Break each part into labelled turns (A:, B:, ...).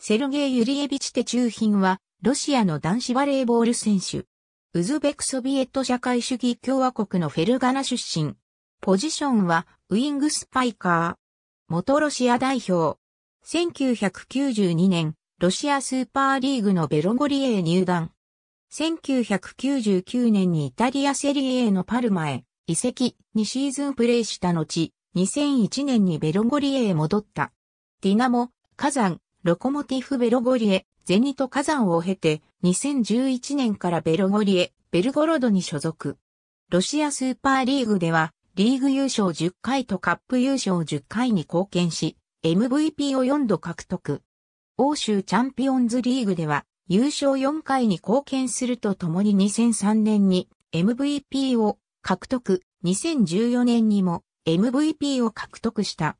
A: セルゲイ・ユリエビチ・テチューヒンは、ロシアの男子バレーボール選手。ウズベクソビエト社会主義共和国のフェルガナ出身。ポジションは、ウィングスパイカー。元ロシア代表。1992年、ロシアスーパーリーグのベロゴリエへ入団。1999年にイタリアセリエのパルマへ移籍2シーズンプレーした後、2001年にベロゴリエへ戻った。ディナモ、カザン、ロコモティフベロゴリエ、ゼニト火山を経て、2011年からベロゴリエ、ベルゴロドに所属。ロシアスーパーリーグでは、リーグ優勝10回とカップ優勝10回に貢献し、MVP を4度獲得。欧州チャンピオンズリーグでは、優勝4回に貢献するとともに2003年に MVP を獲得、2014年にも MVP を獲得した。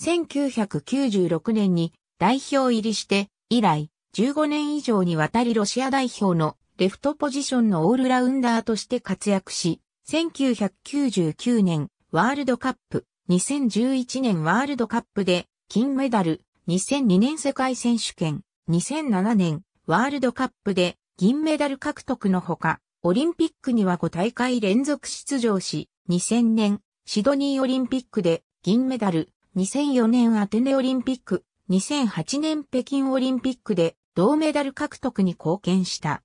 A: 1996年に代表入りして、以来、15年以上にわたりロシア代表のレフトポジションのオールラウンダーとして活躍し、1999年ワールドカップ、2011年ワールドカップで金メダル、2002年世界選手権、2007年ワールドカップで銀メダル獲得のほか、オリンピックには5大会連続出場し、2000年シドニーオリンピックで銀メダル、2004年アテネオリンピック、2008年北京オリンピックで銅メダル獲得に貢献した。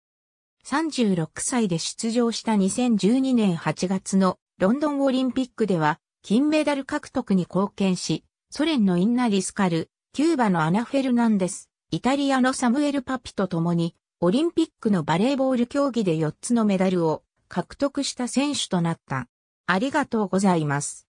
A: 36歳で出場した2012年8月のロンドンオリンピックでは金メダル獲得に貢献し、ソ連のインナ・リスカル、キューバのアナ・フェルナンデス、イタリアのサムエル・パピと共にオリンピックのバレーボール競技で4つのメダルを獲得した選手となった。ありがとうございま
B: す。